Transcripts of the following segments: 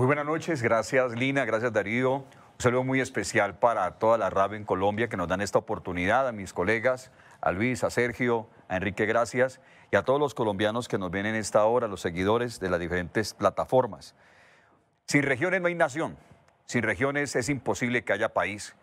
Muy buenas noches, gracias Lina, gracias Darío. Un saludo muy especial para toda la RAB en Colombia que nos dan esta oportunidad, a mis colegas, a Luis, a Sergio, a Enrique, gracias, y a todos los colombianos que nos vienen en esta hora, los seguidores de las diferentes plataformas. Sin regiones no hay nación, sin regiones es imposible que haya país,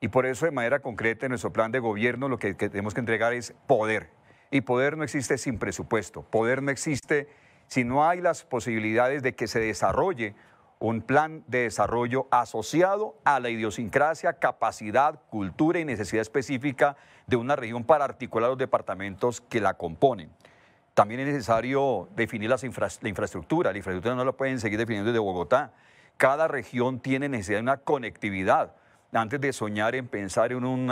y por eso de manera concreta en nuestro plan de gobierno lo que tenemos que entregar es poder, y poder no existe sin presupuesto, poder no existe si no hay las posibilidades de que se desarrolle un plan de desarrollo asociado a la idiosincrasia, capacidad, cultura y necesidad específica de una región para articular los departamentos que la componen. También es necesario definir la infraestructura. La infraestructura no la pueden seguir definiendo desde Bogotá. Cada región tiene necesidad de una conectividad. Antes de soñar en pensar en un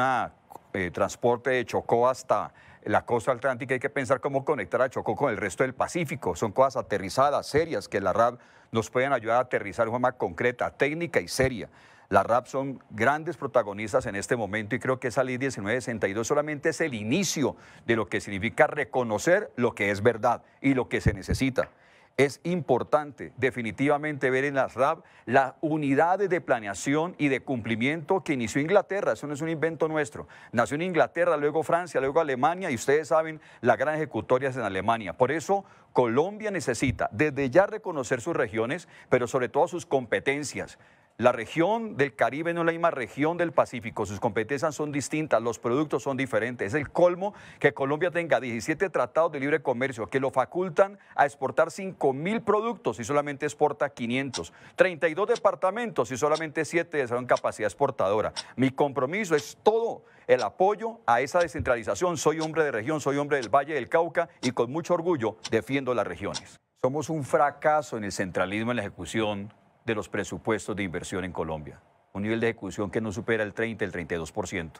eh, transporte de Chocó hasta la costa atlántica hay que pensar cómo conectar a Chocó con el resto del Pacífico. Son cosas aterrizadas, serias, que la RAP nos pueden ayudar a aterrizar de forma concreta, técnica y seria. La RAP son grandes protagonistas en este momento y creo que esa ley 1962 solamente es el inicio de lo que significa reconocer lo que es verdad y lo que se necesita. Es importante definitivamente ver en las RAB las unidades de planeación y de cumplimiento que inició Inglaterra. Eso no es un invento nuestro. Nació en Inglaterra, luego Francia, luego Alemania y ustedes saben las gran ejecutorias en Alemania. Por eso Colombia necesita desde ya reconocer sus regiones, pero sobre todo sus competencias. La región del Caribe no es la misma región del Pacífico, sus competencias son distintas, los productos son diferentes. Es el colmo que Colombia tenga 17 tratados de libre comercio que lo facultan a exportar 5.000 mil productos y solamente exporta 500. 32 departamentos y solamente 7 desarrollan capacidad exportadora. Mi compromiso es todo el apoyo a esa descentralización. Soy hombre de región, soy hombre del Valle del Cauca y con mucho orgullo defiendo las regiones. Somos un fracaso en el centralismo en la ejecución de los presupuestos de inversión en Colombia. Un nivel de ejecución que no supera el 30, el 32%.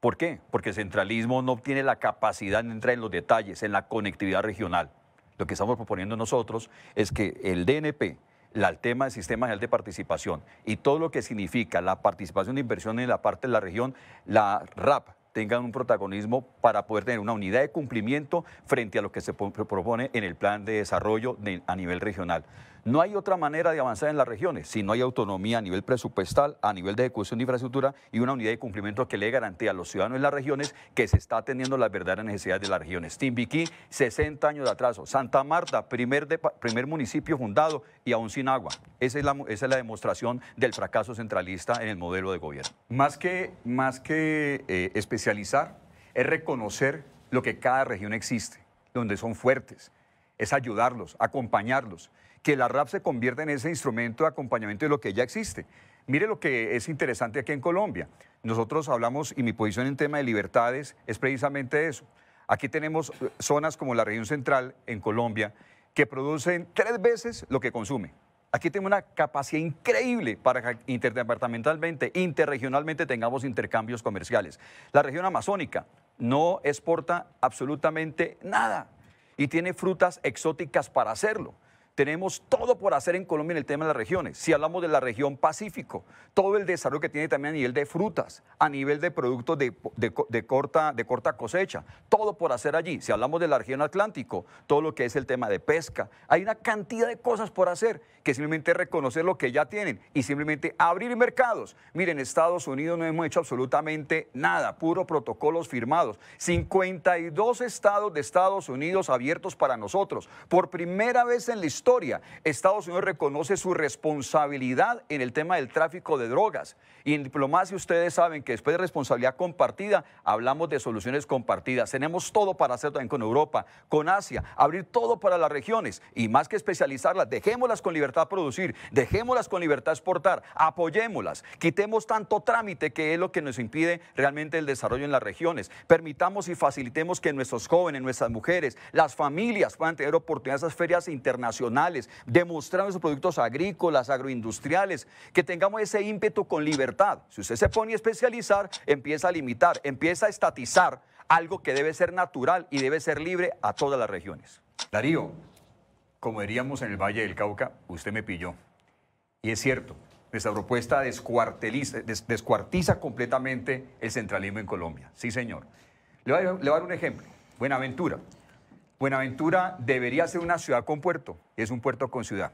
¿Por qué? Porque el centralismo no tiene la capacidad de entrar en los detalles, en la conectividad regional. Lo que estamos proponiendo nosotros es que el DNP, el tema del Sistema General de Participación y todo lo que significa la participación de inversión en la parte de la región, la RAP, tengan un protagonismo para poder tener una unidad de cumplimiento frente a lo que se propone en el plan de desarrollo a nivel regional. No hay otra manera de avanzar en las regiones si no hay autonomía a nivel presupuestal, a nivel de ejecución de infraestructura y una unidad de cumplimiento que le garantee a los ciudadanos de las regiones que se está atendiendo las verdaderas necesidades de las regiones. Timbiquí, 60 años de atraso. Santa Marta, primer, primer municipio fundado y aún sin agua. Esa es, la, es la demostración del fracaso centralista en el modelo de gobierno. Más que, más que eh, especializar, es reconocer lo que cada región existe, donde son fuertes, es ayudarlos, acompañarlos que la rap se convierta en ese instrumento de acompañamiento de lo que ya existe. Mire lo que es interesante aquí en Colombia. Nosotros hablamos, y mi posición en tema de libertades es precisamente eso. Aquí tenemos eh, zonas como la región central en Colombia que producen tres veces lo que consume. Aquí tenemos una capacidad increíble para que interdepartamentalmente, interregionalmente tengamos intercambios comerciales. La región amazónica no exporta absolutamente nada y tiene frutas exóticas para hacerlo. Tenemos todo por hacer en Colombia en el tema de las regiones. Si hablamos de la región Pacífico, todo el desarrollo que tiene también a nivel de frutas, a nivel de productos de, corta, de corta cosecha, todo por hacer allí. Si hablamos de la región Atlántico, todo lo que es el tema de pesca, hay una cantidad de cosas por hacer que simplemente reconocer lo que ya tienen y simplemente abrir mercados. Miren, Estados Unidos no hemos hecho absolutamente nada, puro protocolos firmados. 52 estados de Estados Unidos abiertos para nosotros. Por primera vez en la historia historia. Estados Unidos reconoce su responsabilidad en el tema del tráfico de drogas. Y en diplomacia ustedes saben que después de responsabilidad compartida, hablamos de soluciones compartidas. Tenemos todo para hacer también con Europa, con Asia, abrir todo para las regiones y más que especializarlas, dejémoslas con libertad producir, dejémoslas con libertad a exportar, apoyémoslas, quitemos tanto trámite que es lo que nos impide realmente el desarrollo en las regiones. Permitamos y facilitemos que nuestros jóvenes, nuestras mujeres, las familias puedan tener oportunidades en esas ferias internacionales nacionales, demostrando sus productos agrícolas, agroindustriales, que tengamos ese ímpetu con libertad. Si usted se pone a especializar, empieza a limitar, empieza a estatizar algo que debe ser natural y debe ser libre a todas las regiones. Darío, como diríamos en el Valle del Cauca, usted me pilló. Y es cierto, nuestra propuesta descuartiza completamente el centralismo en Colombia. Sí, señor. Le le voy a dar un ejemplo. Buenaventura. Buenaventura debería ser una ciudad con puerto, es un puerto con ciudad.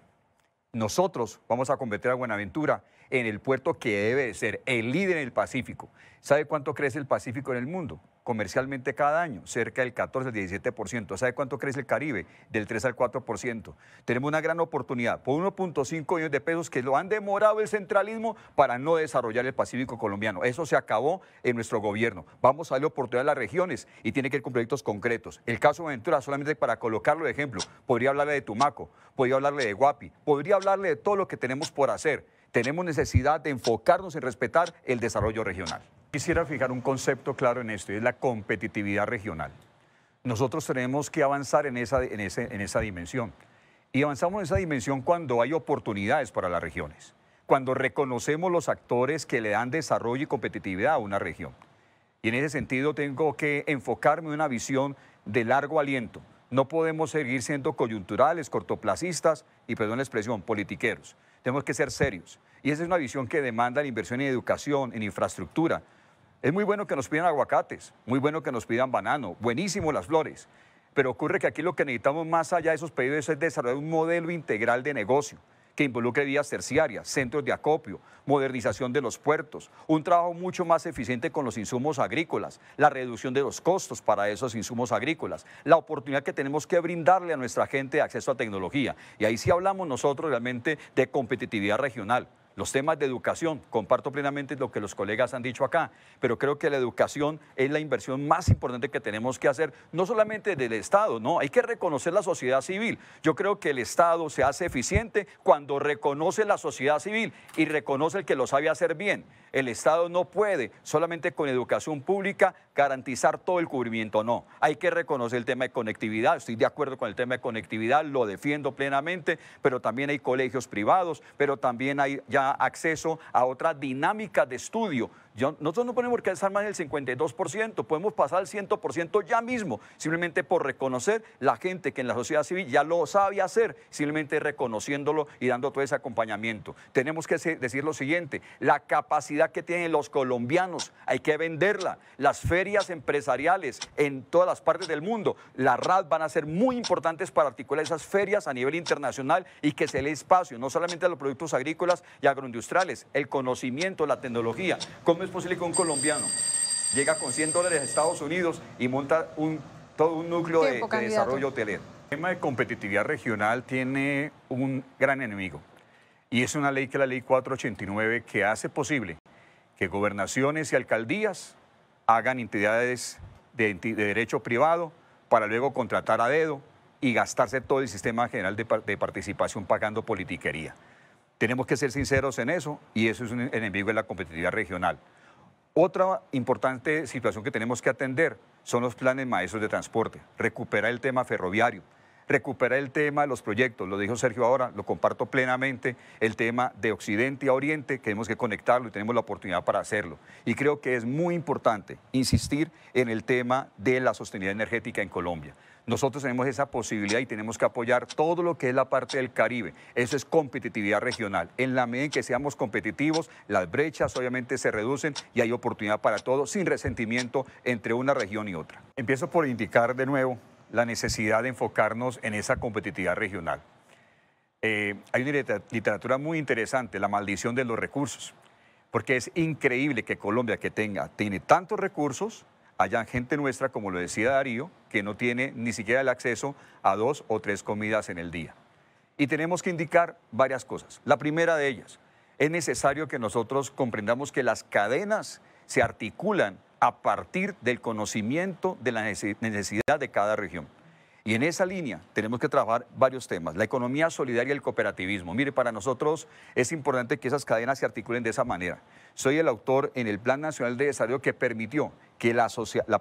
Nosotros vamos a convertir a Buenaventura en el puerto que debe ser el líder en el Pacífico. ¿Sabe cuánto crece el Pacífico en el mundo? comercialmente cada año, cerca del 14 al 17%. ¿Sabe cuánto crece el Caribe? Del 3 al 4%. Tenemos una gran oportunidad por 1.5 millones de pesos que lo han demorado el centralismo para no desarrollar el Pacífico colombiano. Eso se acabó en nuestro gobierno. Vamos a darle oportunidad a las regiones y tiene que ir con proyectos concretos. El caso de Ventura, solamente para colocarlo de ejemplo, podría hablarle de Tumaco, podría hablarle de Guapi, podría hablarle de todo lo que tenemos por hacer. Tenemos necesidad de enfocarnos en respetar el desarrollo regional. Quisiera fijar un concepto claro en esto y es la competitividad regional. Nosotros tenemos que avanzar en esa, en esa dimensión. Y avanzamos en esa dimensión cuando hay oportunidades para las regiones, cuando reconocemos los actores que le dan desarrollo y competitividad a una región. Y en ese sentido tengo que enfocarme en una visión de largo aliento. No podemos seguir siendo coyunturales, cortoplacistas y, perdón la expresión, politiqueros. Tenemos que ser serios. Y esa es una visión que demanda la inversión en educación, en infraestructura, es muy bueno que nos pidan aguacates, muy bueno que nos pidan banano, buenísimo las flores, pero ocurre que aquí lo que necesitamos más allá de esos pedidos es desarrollar un modelo integral de negocio que involucre vías terciarias, centros de acopio, modernización de los puertos, un trabajo mucho más eficiente con los insumos agrícolas, la reducción de los costos para esos insumos agrícolas, la oportunidad que tenemos que brindarle a nuestra gente acceso a tecnología. Y ahí sí hablamos nosotros realmente de competitividad regional. Los temas de educación, comparto plenamente lo que los colegas han dicho acá, pero creo que la educación es la inversión más importante que tenemos que hacer, no solamente del Estado, no, hay que reconocer la sociedad civil. Yo creo que el Estado se hace eficiente cuando reconoce la sociedad civil y reconoce el que lo sabe hacer bien. El Estado no puede solamente con educación pública garantizar todo el cubrimiento, no. Hay que reconocer el tema de conectividad, estoy de acuerdo con el tema de conectividad, lo defiendo plenamente, pero también hay colegios privados, pero también hay ya acceso a otra dinámica de estudio nosotros no ponemos que estar más del 52%, podemos pasar al 100% ya mismo, simplemente por reconocer la gente que en la sociedad civil ya lo sabe hacer, simplemente reconociéndolo y dando todo ese acompañamiento. Tenemos que decir lo siguiente, la capacidad que tienen los colombianos, hay que venderla. Las ferias empresariales en todas las partes del mundo, la RAD van a ser muy importantes para articular esas ferias a nivel internacional y que se le espacio, no solamente a los productos agrícolas y agroindustriales, el conocimiento, la tecnología, cómo es posible que un colombiano llega con 100 dólares a Estados Unidos y monta un, todo un núcleo de, desarrollo hotelero. El tema de competitividad regional tiene un gran enemigo y es una ley que es la ley 489 que hace posible que gobernaciones y alcaldías hagan entidades de, derecho privado para luego contratar a dedo y gastarse todo el sistema general de, participación pagando politiquería. Tenemos que ser sinceros en eso y eso es un enemigo de la competitividad regional. Otra importante situación que tenemos que atender son los planes maestros de transporte, recuperar el tema ferroviario, recuperar el tema de los proyectos, lo dijo Sergio ahora, lo comparto plenamente, el tema de Occidente a Oriente, que tenemos que conectarlo y tenemos la oportunidad para hacerlo. Y creo que es muy importante insistir en el tema de la sostenibilidad energética en Colombia. Nosotros tenemos esa posibilidad y tenemos que apoyar todo lo que es la parte del Caribe. Eso es competitividad regional. En la medida en que seamos competitivos, las brechas obviamente se reducen y hay oportunidad para todos sin resentimiento entre una región y otra. Empiezo por indicar de nuevo la necesidad de enfocarnos en esa competitividad regional. Eh, hay una literatura muy interesante, La maldición de los recursos, porque es increíble que Colombia, que tenga, tiene tantos recursos, Allá gente nuestra, como lo decía Darío, que no tiene ni siquiera el acceso a dos o tres comidas en el día. Y tenemos que indicar varias cosas. La primera de ellas, es necesario que nosotros comprendamos que las cadenas se articulan a partir del conocimiento de la necesidad de cada región. Y en esa línea tenemos que trabajar varios temas, la economía solidaria y el cooperativismo. Mire, para nosotros es importante que esas cadenas se articulen de esa manera. Soy el autor en el Plan Nacional de Desarrollo que permitió que la,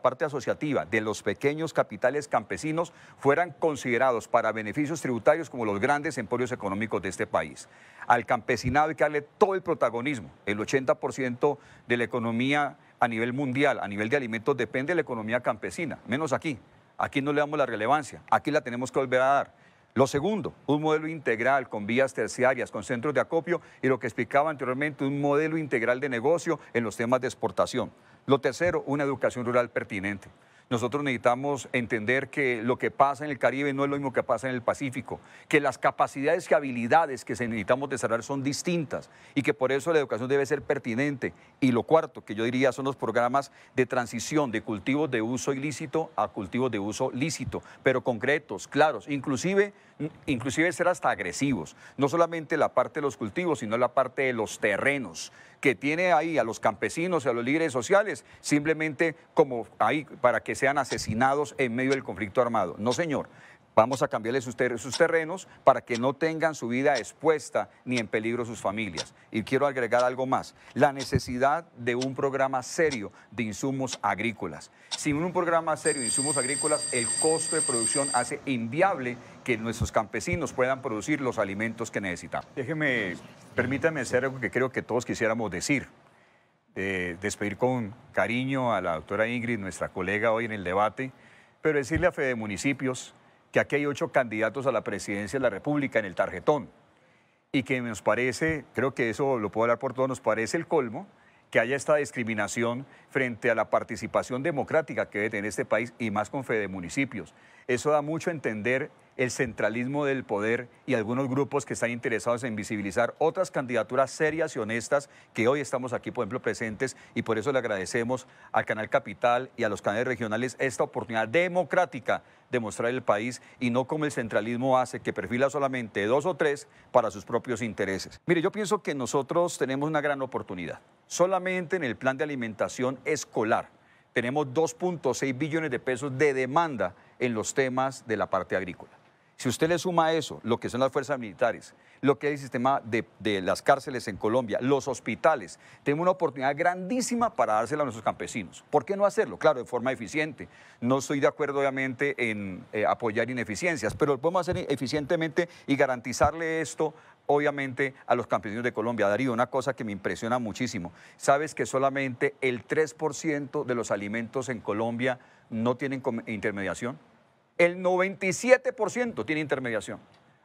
parte asociativa de los pequeños capitales campesinos fueran considerados para beneficios tributarios como los grandes emporios económicos de este país. Al campesinado hay que darle todo el protagonismo, el 80% de la economía a nivel mundial, a nivel de alimentos, depende de la economía campesina, menos aquí. Aquí no le damos la relevancia, aquí la tenemos que volver a dar. Lo segundo, un modelo integral con vías terciarias, con centros de acopio y lo que explicaba anteriormente, un modelo integral de negocio en los temas de exportación. Lo tercero, una educación rural pertinente. Nosotros necesitamos entender que lo que pasa en el Caribe no es lo mismo que pasa en el Pacífico, que las capacidades y habilidades que necesitamos desarrollar son distintas y que por eso la educación debe ser pertinente. Y lo cuarto, que yo diría, son los programas de transición de cultivos de uso ilícito a cultivos de uso lícito, pero concretos, claros, inclusive inclusive ser hasta agresivos, no solamente la parte de los cultivos, sino la parte de los terrenos, que tiene ahí a los campesinos y a los líderes sociales, simplemente como ahí para que sean asesinados en medio del conflicto armado. No, señor. Vamos a cambiarle sus, terrenos para que no tengan su vida expuesta ni en peligro sus familias. Y quiero agregar algo más, la necesidad de un programa serio de insumos agrícolas. Sin un programa serio de insumos agrícolas, el costo de producción hace inviable que nuestros campesinos puedan producir los alimentos que necesitan. Déjeme, permítame hacer algo que creo que todos quisiéramos decir. Eh, despedir con cariño a la doctora Ingrid, nuestra colega hoy en el debate, pero decirle a Fede Municipios, que aquí hay ocho candidatos a la presidencia de la República en el tarjetón y que nos parece, creo que eso lo puedo hablar por todos, nos parece el colmo que haya esta discriminación frente a la participación democrática que debe en este país y más con fe de Municipios. Eso da mucho a entender el centralismo del poder y algunos grupos que están interesados en visibilizar otras candidaturas serias y honestas que hoy estamos aquí, por ejemplo, presentes y por eso le agradecemos al Canal Capital y a los canales regionales esta oportunidad democrática de mostrar el país y no como el centralismo hace que perfila solamente dos o tres para sus propios intereses. Mire, yo pienso que nosotros tenemos una gran oportunidad. Solamente en el plan de alimentación escolar tenemos 2.6 billones de pesos de demanda en los temas de la parte agrícola. Si usted le suma eso lo que son las fuerzas militares, lo que es el sistema de, las cárceles en Colombia, los hospitales, tenemos una oportunidad grandísima para dársela a nuestros campesinos. ¿Por qué no hacerlo? Claro, de forma eficiente. No estoy de acuerdo, obviamente, en eh, apoyar ineficiencias, pero lo podemos hacer eficientemente y garantizarle esto obviamente a los campesinos de Colombia. Darío, una cosa que me impresiona muchísimo. Sabes que solamente el 3% de los alimentos en Colombia no tienen intermediación. El 97% tiene intermediación.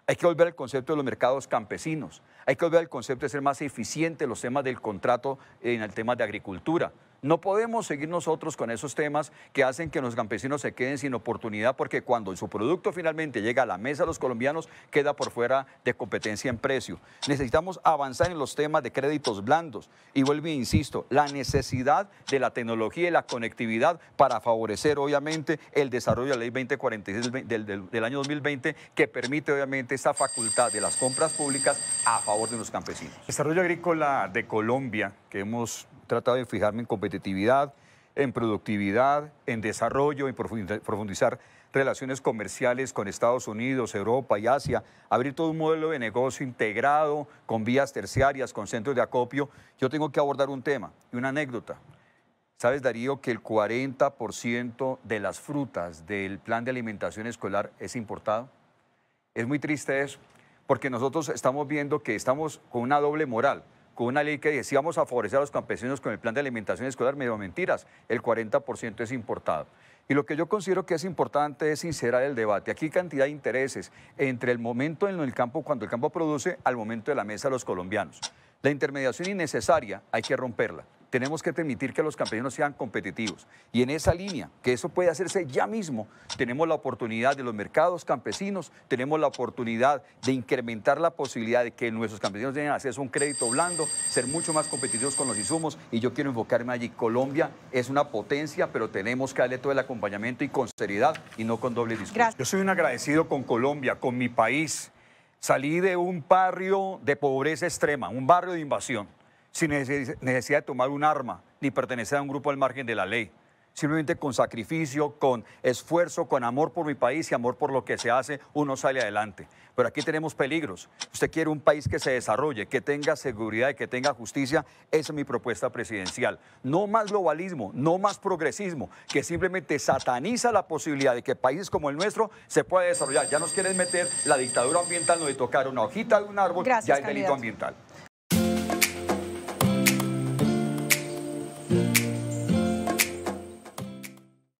Hay que volver al concepto de los mercados campesinos. Hay que volver al concepto de ser más eficiente los temas del contrato, en el tema de agricultura. No podemos seguir nosotros con esos temas que hacen que los campesinos se queden sin oportunidad porque cuando su producto finalmente llega a la mesa de los colombianos queda por fuera de competencia en precio. Necesitamos avanzar en los temas de créditos blandos y vuelvo e insisto, la necesidad de la tecnología y la conectividad para favorecer obviamente el desarrollo de la ley 2046 del, del año 2020 que permite obviamente esa facultad de las compras públicas a favor de los campesinos. Desarrollo agrícola de Colombia que hemos tratado de fijarme en competitividad, en productividad, en desarrollo, en profundizar relaciones comerciales con Estados Unidos, Europa y Asia, abrir todo un modelo de negocio integrado con vías terciarias, con centros de acopio, yo tengo que abordar un tema y una anécdota. Sabes, Darío, que el 40% de las frutas del plan de alimentación escolar es importado. Es muy triste eso, porque nosotros estamos viendo que estamos con una doble moral con una ley que decía vamos a favorecer a los campesinos con el plan de alimentación escolar, medio mentiras, el 40% es importado. Y lo que yo considero que es importante es sincerar el debate. Aquí cantidad de intereses entre el momento en el campo, cuando el campo produce, al momento de la mesa de los colombianos. La intermediación innecesaria hay que romperla tenemos que permitir que los campesinos sean competitivos. Y en esa línea, que eso puede hacerse ya mismo, tenemos la oportunidad de los mercados campesinos, tenemos la oportunidad de incrementar la posibilidad de que nuestros campesinos tengan acceso a un crédito blando, ser mucho más competitivos con los insumos. Y yo quiero enfocarme allí. Colombia es una potencia, pero tenemos que darle todo el acompañamiento y con seriedad y no con doble discurso. Yo soy un agradecido con Colombia, con mi país. Salí de un barrio de pobreza extrema, un barrio de invasión sin necesidad de tomar un arma ni pertenecer a un grupo al margen de la ley. Simplemente con sacrificio, con esfuerzo, con amor por mi país y amor por lo que se hace, uno sale adelante. Pero aquí tenemos peligros. Usted quiere un país que se desarrolle, que tenga seguridad y que tenga justicia. Esa es mi propuesta presidencial. No más globalismo, no más progresismo, que simplemente sataniza la posibilidad de que países como el nuestro se pueda desarrollar. Ya nos quieren meter la dictadura ambiental, no de tocar una hojita de un árbol, ya hay delito ambiental.